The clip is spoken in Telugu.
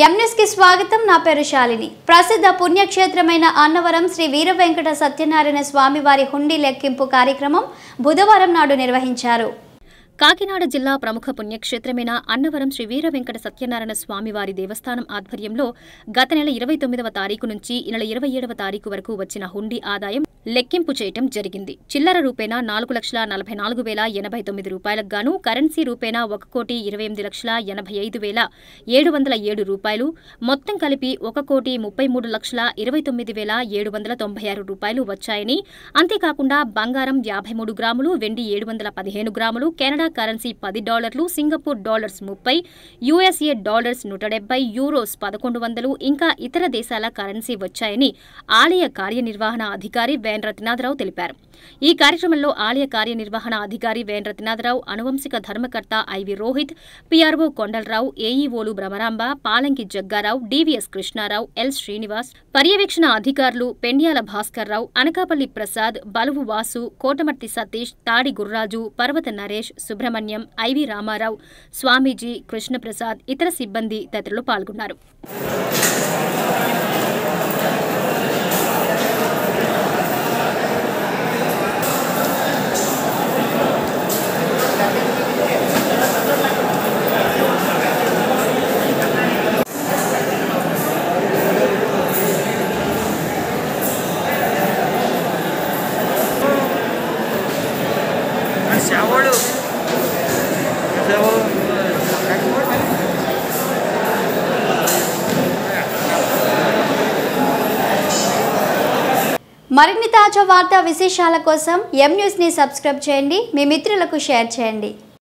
కి స్వాగతం నా పేరు శాలిని ప్రసిద్ధ పుణ్యక్షేత్రమైన అన్నవరం శ్రీ వీర వెంకట సత్యనారాయణ స్వామివారి హుండీ లెక్కింపు కార్యక్రమం బుధవారం నాడు నిర్వహించారు కాకినాడ జిల్లా ప్రముఖ పుణ్యక్షేత్రమైన అన్నవరం శ్రీ వీర వెంకట సత్యనారాయణ స్వామివారి దేవస్థానం ఆధ్వర్యంలో గత నెల ఇరవై తొమ్మిదవ తారీఖు నుంచి ఈ నెల ఇరవై ఏడవ తారీఖు వరకు వచ్చిన హుండీ ఆదాయం లెక్కింపు చేయటం జరిగింది చిల్లర రూపేణా నాలుగు లక్షల నలభై నాలుగు వేల ఎనభై తొమ్మిది రూపాయలకు గాను కరెన్సీ రూపేణా ఒక కోటి ఇరవై ఎనిమిది లక్షల ఎనభై ఐదు వేల ఏడు వందల ఏడు రూపాయలు మొత్తం కలిపి ఒక కోటి ముప్పై మూడు లక్షల ఇరవై తొమ్మిది వేల ఏడు వందల తొంభై ఆరు రూపాయలు వచ్చాయని అంతేకాకుండా బంగారం యాభై మూడు గ్రాములు వెండి ఏడు వందల పదిహేను గ్రాములు కెనడా కరెన్సీ పది డాలర్లు సింగపూర్ డాలర్స్ ముప్పై యుఎస్ఏ డాలర్స్ నూట డెబ్బై యూరోస్ పదకొండు వందలు ఇంకా ఇతర దేశాల కరెన్సీ వచ్చాయని ఆలయ కార్యనిర్వహణ అధికారి వేణు వేంద్రతినాథరావు తెలిపారు ఈ కార్యక్రమంలో ఆలయ కార్యనిర్వహణ అధికారి వేంద్రతినాథరావు అనువంశిక ధర్మకర్త ఐవి రోహిత్ పిఆర్ఓ కొండలరావు ఏఈఓలు భ్రమరాంబ పాలంకి జగ్గారావు డివిఎస్ కృష్ణారావు ఎల్ శ్రీనివాస్ పర్యవేక్షణ అధికారులు పెండ్యాల భాస్కర్రావు అనకాపల్లి ప్రసాద్ బలువు వాసు కోటమర్తి సతీష్ తాడి గుర్రాజు పర్వత నరేష్ సుబ్రహ్మణ్యం ఐవి రామారావు స్వామీజీ కృష్ణప్రసాద్ ఇతర సిబ్బంది తదితరులు పాల్గొన్నారు మరిన్ని తాజా వార్తా విశేషాల కోసం ఎం న్యూస్ని సబ్స్క్రైబ్ చేయండి మీ మిత్రులకు షేర్ చేయండి